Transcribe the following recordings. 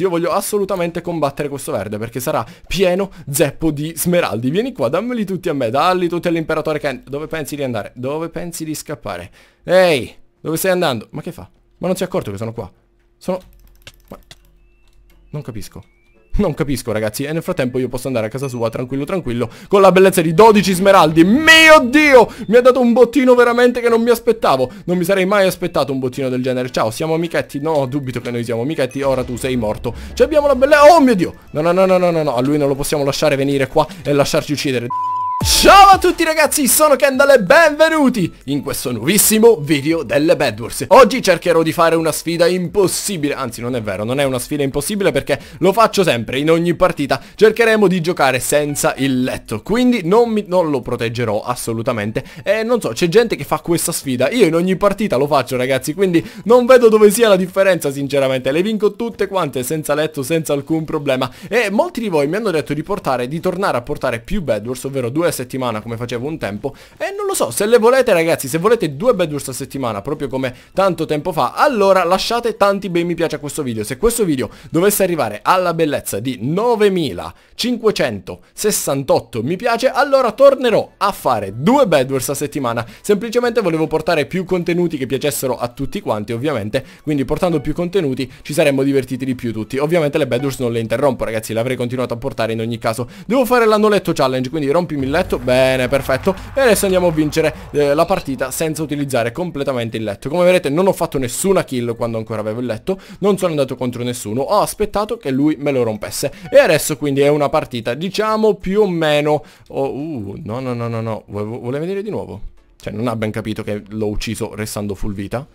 Io voglio assolutamente combattere questo verde perché sarà pieno zeppo di smeraldi. Vieni qua, dammeli tutti a me, dalli tutti all'imperatore Ken. Dove pensi di andare? Dove pensi di scappare? Ehi, dove stai andando? Ma che fa? Ma non si è accorto che sono qua? Sono... Ma... Non capisco. Non capisco ragazzi E nel frattempo io posso andare a casa sua tranquillo tranquillo Con la bellezza di 12 smeraldi Mio Dio Mi ha dato un bottino veramente che non mi aspettavo Non mi sarei mai aspettato un bottino del genere Ciao siamo amichetti No dubito che noi siamo amichetti Ora tu sei morto Ci abbiamo la bellezza Oh mio Dio No no no no no no A lui non lo possiamo lasciare venire qua E lasciarci uccidere Ciao a tutti ragazzi, sono Kendall e benvenuti in questo nuovissimo video delle Bad Wars Oggi cercherò di fare una sfida impossibile, anzi non è vero, non è una sfida impossibile perché lo faccio sempre, in ogni partita cercheremo di giocare senza il letto Quindi non, mi, non lo proteggerò assolutamente e non so, c'è gente che fa questa sfida, io in ogni partita lo faccio ragazzi Quindi non vedo dove sia la differenza sinceramente, le vinco tutte quante senza letto, senza alcun problema E molti di voi mi hanno detto di portare, di tornare a portare più Bad Wars, ovvero due settimana come facevo un tempo e non lo so, se le volete ragazzi, se volete due bedwars a settimana proprio come tanto tempo fa, allora lasciate tanti bei mi piace a questo video. Se questo video dovesse arrivare alla bellezza di 9568 mi piace, allora tornerò a fare due bedwars a settimana. Semplicemente volevo portare più contenuti che piacessero a tutti quanti ovviamente, quindi portando più contenuti ci saremmo divertiti di più tutti. Ovviamente le bedwars non le interrompo ragazzi, le avrei continuato a portare in ogni caso. Devo fare l'annoletto challenge, quindi rompimi il letto? Bene, perfetto. E adesso andiamo a vincere eh, la partita senza utilizzare completamente il letto. Come vedete non ho fatto nessuna kill quando ancora avevo il letto, non sono andato contro nessuno, ho aspettato che lui me lo rompesse. E adesso quindi è una partita, diciamo, più o meno... Oh, uh, no, no, no, no, no, volevo venire di nuovo. Cioè non ha ben capito che l'ho ucciso restando full vita.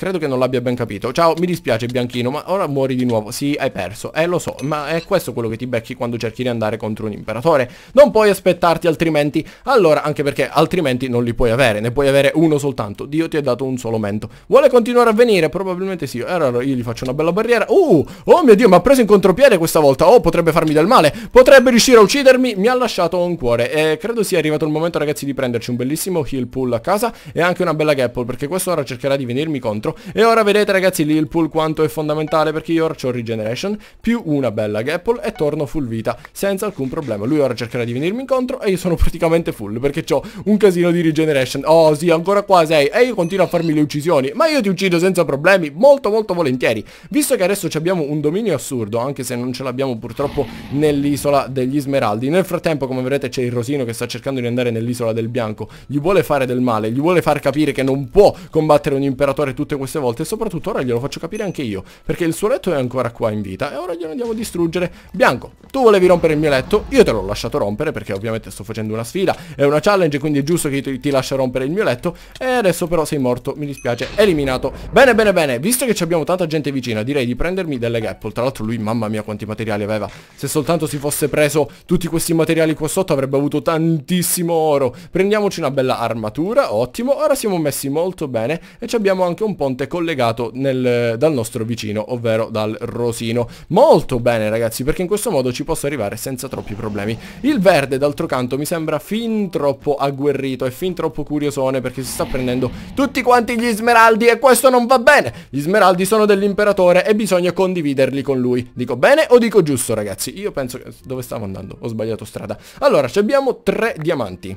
Credo che non l'abbia ben capito. Ciao, mi dispiace Bianchino, ma ora muori di nuovo. Sì, hai perso. Eh, lo so, ma è questo quello che ti becchi quando cerchi di andare contro un imperatore. Non puoi aspettarti altrimenti. Allora, anche perché altrimenti non li puoi avere. Ne puoi avere uno soltanto. Dio ti ha dato un solo mento. Vuole continuare a venire? Probabilmente sì. Eh, allora io gli faccio una bella barriera. Uh, oh mio Dio, mi ha preso in contropiede questa volta. Oh, potrebbe farmi del male. Potrebbe riuscire a uccidermi. Mi ha lasciato un cuore. E eh, credo sia arrivato il momento, ragazzi, di prenderci un bellissimo heal pull a casa e anche una bella gapple, perché questo ora cercherà di venirmi contro dentro E ora vedete ragazzi lì pull quanto è fondamentale perché io ora ho regeneration Più una bella gapple e torno full vita senza alcun problema Lui ora cercherà di venirmi incontro e io sono praticamente full perché ho un casino di regeneration Oh sì ancora qua sei e io continuo a farmi le uccisioni Ma io ti uccido senza problemi molto molto volentieri Visto che adesso abbiamo un dominio assurdo anche se non ce l'abbiamo purtroppo nell'isola degli smeraldi Nel frattempo come vedete c'è il rosino che sta cercando di andare nell'isola del bianco Gli vuole fare del male, gli vuole far capire che non può combattere un imperatore tutto tutte queste volte e soprattutto ora glielo faccio capire anche io, perché il suo letto è ancora qua in vita e ora glielo andiamo a distruggere. Bianco, tu volevi rompere il mio letto, io te l'ho lasciato rompere perché ovviamente sto facendo una sfida, è una challenge quindi è giusto che ti, ti lascia rompere il mio letto e adesso però sei morto, mi dispiace, eliminato. Bene, bene, bene, visto che abbiamo tanta gente vicina direi di prendermi delle gapple, tra l'altro lui mamma mia quanti materiali aveva, se soltanto si fosse preso tutti questi materiali qua sotto avrebbe avuto tantissimo oro. Prendiamoci una bella armatura, ottimo, ora siamo messi molto bene e ci abbiamo anche un ponte collegato nel, dal nostro vicino, ovvero dal Rosino. Molto bene ragazzi, perché in questo modo ci posso arrivare senza troppi problemi. Il verde d'altro canto mi sembra fin troppo agguerrito e fin troppo curiosone perché si sta prendendo tutti quanti gli smeraldi e questo non va bene. Gli smeraldi sono dell'imperatore e bisogna condividerli con lui. Dico bene o dico giusto ragazzi? Io penso che... dove stavo andando? Ho sbagliato strada. Allora, abbiamo tre diamanti.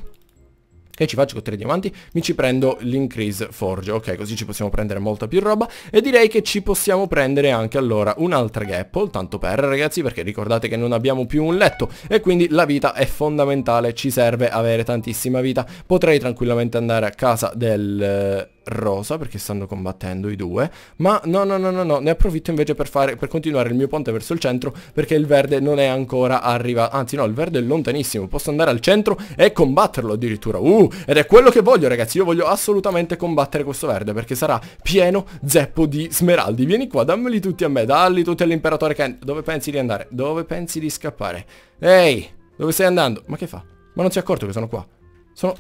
Che ci faccio con tre diamanti? Mi ci prendo l'increase forge, ok, così ci possiamo prendere molta più roba e direi che ci possiamo prendere anche allora un'altra gapple, tanto per ragazzi, perché ricordate che non abbiamo più un letto e quindi la vita è fondamentale, ci serve avere tantissima vita. Potrei tranquillamente andare a casa del rosa perché stanno combattendo i due ma no no no no no ne approfitto invece per, fare, per continuare il mio ponte verso il centro perché il verde non è ancora arrivato anzi no il verde è lontanissimo posso andare al centro e combatterlo addirittura uh ed è quello che voglio ragazzi io voglio assolutamente combattere questo verde perché sarà pieno zeppo di smeraldi vieni qua dammeli tutti a me dalli tutti all'imperatore Ken dove pensi di andare dove pensi di scappare ehi dove stai andando ma che fa ma non si è accorto che sono qua sono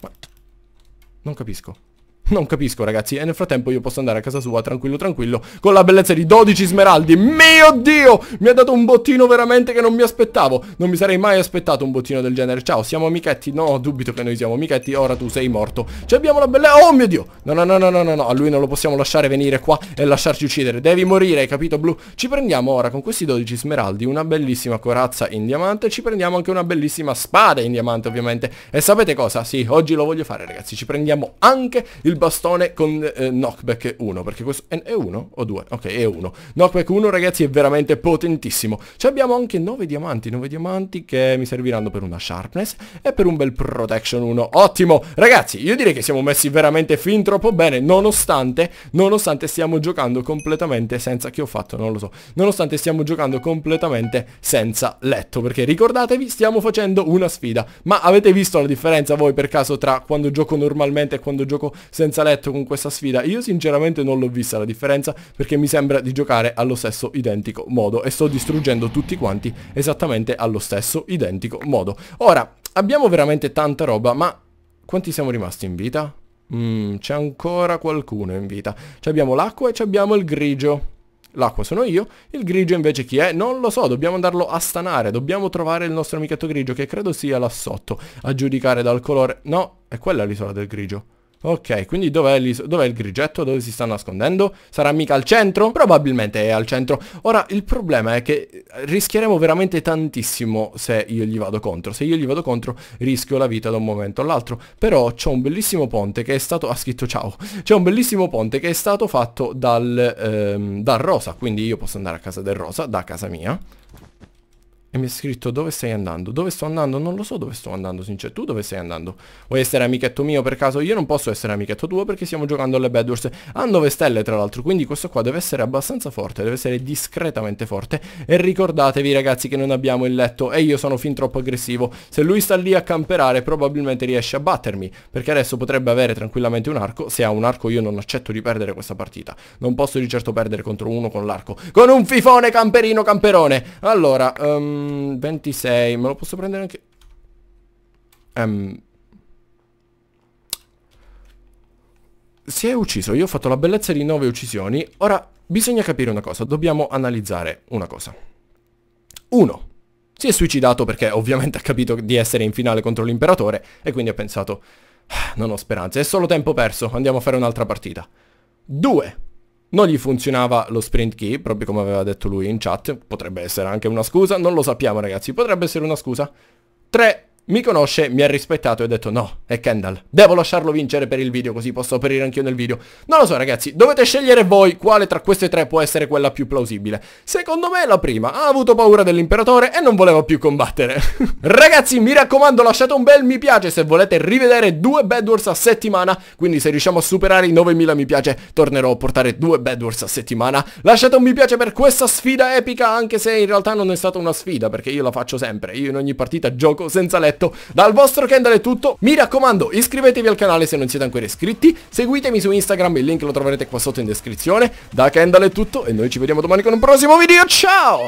ma non capisco non capisco ragazzi E nel frattempo io posso andare a casa sua tranquillo tranquillo Con la bellezza di 12 smeraldi Mio Dio Mi ha dato un bottino veramente che non mi aspettavo Non mi sarei mai aspettato un bottino del genere Ciao siamo amichetti No dubito che noi siamo amichetti Ora tu sei morto Ci abbiamo la bellezza Oh mio Dio No, no, no, no, no, no, no, a lui non lo possiamo lasciare venire qua e lasciarci uccidere. Devi morire, hai capito, blu? Ci prendiamo ora con questi 12 smeraldi una bellissima corazza in diamante e ci prendiamo anche una bellissima spada in diamante, ovviamente. E sapete cosa? Sì, oggi lo voglio fare, ragazzi. Ci prendiamo anche il bastone con eh, eh knockback 1, perché questo è, è 1 o 2? Ok, è 1. Knockback 1, ragazzi, è veramente potentissimo. Ci abbiamo anche 9 diamanti, 9 diamanti che mi serviranno per una sharpness e per un bel protection 1. Ottimo! Ragazzi, io direi che siamo messi veramente finto troppo bene nonostante, nonostante stiamo giocando completamente senza, che ho fatto non lo so, nonostante stiamo giocando completamente senza letto, perché ricordatevi stiamo facendo una sfida, ma avete visto la differenza voi per caso tra quando gioco normalmente e quando gioco senza letto con questa sfida? Io sinceramente non l'ho vista la differenza perché mi sembra di giocare allo stesso identico modo e sto distruggendo tutti quanti esattamente allo stesso identico modo. Ora, abbiamo veramente tanta roba, ma quanti siamo rimasti in vita? Mmm, c'è ancora qualcuno in vita. Ci abbiamo l'acqua e ci abbiamo il grigio. L'acqua sono io, il grigio invece chi è? Non lo so, dobbiamo andarlo a stanare, dobbiamo trovare il nostro amichetto grigio che credo sia là sotto, a giudicare dal colore... No, è quella l'isola del grigio. Ok, quindi dov'è, dov il grigetto? Dove si sta nascondendo? Sarà mica al centro? Probabilmente è al centro. Ora, il problema è che eh, rischieremo veramente tantissimo se io gli vado contro. Se io gli vado contro rischio la vita da un momento all'altro. Però c'è un bellissimo ponte che è stato... ha scritto ciao. C'è un bellissimo ponte che è stato fatto dal, ehm, dal rosa. Quindi io posso andare a casa del rosa, da casa mia. E mi ha scritto dove stai andando? Dove sto andando? Non lo so dove sto andando, sincero. Tu dove stai andando? Vuoi essere amichetto mio per caso? Io non posso essere amichetto tuo perché stiamo giocando alle Bad Wars. Ha ah, 9 stelle tra l'altro, quindi questo qua deve essere abbastanza forte, deve essere discretamente forte. E ricordatevi ragazzi che non abbiamo il letto e io sono fin troppo aggressivo. Se lui sta lì a camperare probabilmente riesce a battermi, perché adesso potrebbe avere tranquillamente un arco. Se ha un arco io non accetto di perdere questa partita. Non posso di certo perdere contro uno con l'arco. Con un fifone camperino camperone. Allora... Um... 26, mm, me lo posso prendere anche... Um. Si è ucciso, io ho fatto la bellezza di 9 uccisioni, ora bisogna capire una cosa, dobbiamo analizzare una cosa. 1. Si è suicidato perché ovviamente ha capito di essere in finale contro l'imperatore e quindi ha pensato, ah, non ho speranze, è solo tempo perso, andiamo a fare un'altra partita. 2. Non gli funzionava lo sprint key, proprio come aveva detto lui in chat. Potrebbe essere anche una scusa, non lo sappiamo ragazzi, potrebbe essere una scusa. 3, mi conosce, mi ha rispettato e ha detto no, è Kendall. Devo lasciarlo vincere per il video così posso aprire anch'io nel video. Non lo so ragazzi, dovete scegliere voi quale tra queste tre può essere quella più plausibile. Secondo me la prima, ha avuto paura dell'imperatore e non voleva più combattere. ragazzi, mi raccomando lasciate un bel mi piace se volete rivedere due Bad Wars a settimana. Quindi se riusciamo a superare i 9000 mi piace tornerò a portare due Bad Wars a settimana. Lasciate un mi piace per questa sfida epica anche se in realtà non è stata una sfida perché io la faccio sempre. Io in ogni partita gioco senza letto perfetto. Dal vostro Kendall è tutto, mi raccomando iscrivetevi al canale se non siete ancora iscritti, seguitemi su Instagram, il link lo troverete qua sotto in descrizione. Da Kendall è tutto e noi ci vediamo domani con un prossimo video, ciao!